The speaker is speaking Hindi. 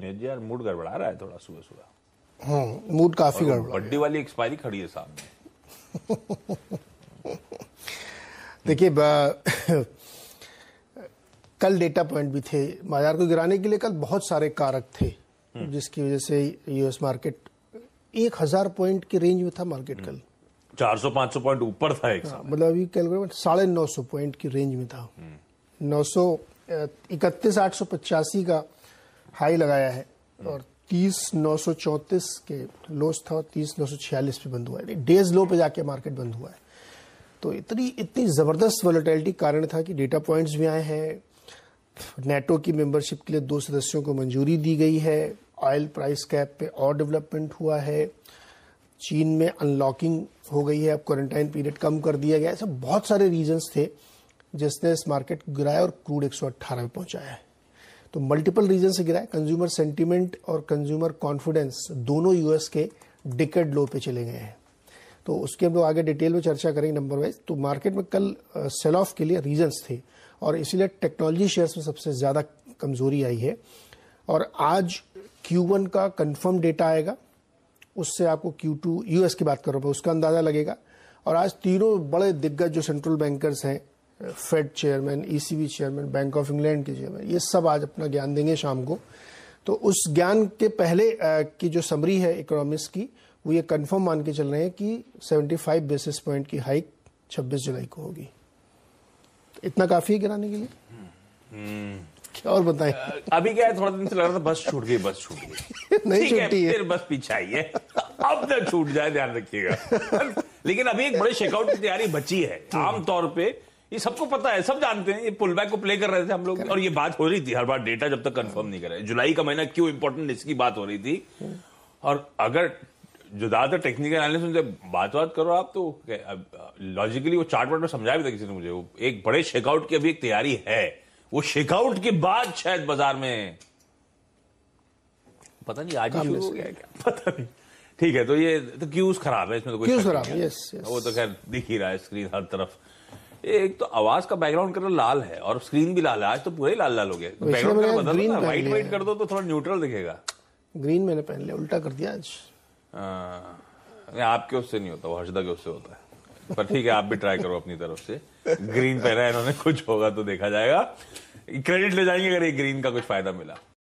स्नेह यार मूड गड़बड़ा रहा है थोड़ा सुबह सुबह हाँ, मूड काफी गड़बड़ा बड्डी वाली एक्सपायरी खड़ी है सामने देखिए कल डेटा पॉइंट भी थे बाजार को गिराने के लिए कल बहुत सारे कारक थे हम्म। जिसकी वजह से यूएस मार्केट एक हजार पॉइंट की रेंज में था मार्केट हम्म। कल चार सौ पांच सौ पॉइंट ऊपर था एक हाँ, मतलब अभी कल साढ़े नौ सौ पॉइंट की रेंज में था हम्म। नौ सौ इकतीस आठ सौ पचासी का हाई लगाया है और तीस नौ सौ चौंतीस के लोस था तीस नौ सौ छियालीस पे बंद हुआ है डेज लो पे जाके मार्केट बंद हुआ है तो इतनी इतनी ज़बरदस्त वॉलिटिलिटी कारण था कि डेटा पॉइंट्स भी आए हैं नेटो की मेंबरशिप के लिए दो सदस्यों को मंजूरी दी गई है ऑयल प्राइस कैप पे और डेवलपमेंट हुआ है चीन में अनलॉकिंग हो गई है अब क्वारंटाइन पीरियड कम कर दिया गया है बहुत सारे रीजंस थे जिसने इस मार्केट को गिराया और क्रूड एक अट्ठारह पे पहुंचाया है तो मल्टीपल रीजन से गिरा है कंज्यूमर सेंटीमेंट और कंज्यूमर कॉन्फिडेंस दोनों यूएस के डिकेड लो पे चले गए हैं तो उसके हम लोग आगे डिटेल में चर्चा करेंगे नंबर वाइज तो मार्केट में कल सेल ऑफ के लिए रीजंस थे और इसीलिए टेक्नोलॉजी शेयर्स में सबसे ज़्यादा कमजोरी आई है और आज Q1 का कंफर्म डेटा आएगा उससे आपको Q2 यूएस की बात कर रहा हूं उसका अंदाज़ा लगेगा और आज तीनों बड़े दिग्गज जो सेंट्रल बैंकर्स हैं Fed chairman ECB chairman bank of England के चेयरमैन ये सब आज अपना ज्ञान देंगे शाम को तो उस ज्ञान के पहले की जो समरी है इकोनॉमिक्स की वो ये कंफर्म मान के चल रहे हैं कि 75 बेसिस पॉइंट की हाइक 26 जुलाई को होगी तो इतना काफी है गिराने के लिए हम्म। क्या और बताएं अभी क्या है थोड़ा दिन से लग रहा था तो बस छूट गई बस छूट गई नहीं छूटी है फिर बस पीछे आई है अब ना छूट जाए ध्यान रखिएगा लेकिन अभी एक बड़े शेकआउट की तैयारी बची है आमतौर पर ये सबको पता है सब जानते हैं ये पुल बैक को प्ले कर रहे थे हम लोग और ये बात हो रही थी हर बार डेटा जब तक कंफर्म नहीं कर रहे जुलाई का महीना क्यों इंपॉर्टेंट इसकी बात हो रही थी और अगर जो ज्यादातर तो टेक्निकल एनालिस्ट उनसे बात बात करो आप तो लॉजिकली uh, वो चार्ट वार्ट में समझा भी था किसी ने मुझे वो एक बड़े शेकआउट की अभी एक तैयारी है वो शेकआउट के बाद शायद बाजार में पता नहीं आज शुरू हो गया क्या पता नहीं ठीक है तो ये तो क्यूज खराब है इसमें तो कोई खराब है यस वो तो खैर दिख ही रहा है स्क्रीन हर तरफ एक तो आवाज का बैकग्राउंड कलर लाल है और स्क्रीन भी लाल है आज तो पूरे लाल लाल हो गए बैकग्राउंड तो कलर बदल व्हाइट व्हाइट कर दो तो थोड़ा न्यूट्रल दिखेगा ग्रीन मैंने पहन लिया उल्टा कर दिया आज हाँ। आपके उससे नहीं होता वो हर्षदा के उससे होता है पर ठीक है आप भी ट्राई करो अपनी तरफ से ग्रीन पहना है इन्होंने कुछ होगा तो देखा जाएगा क्रेडिट ले जाएंगे अगर ये ग्रीन का कुछ फायदा मिला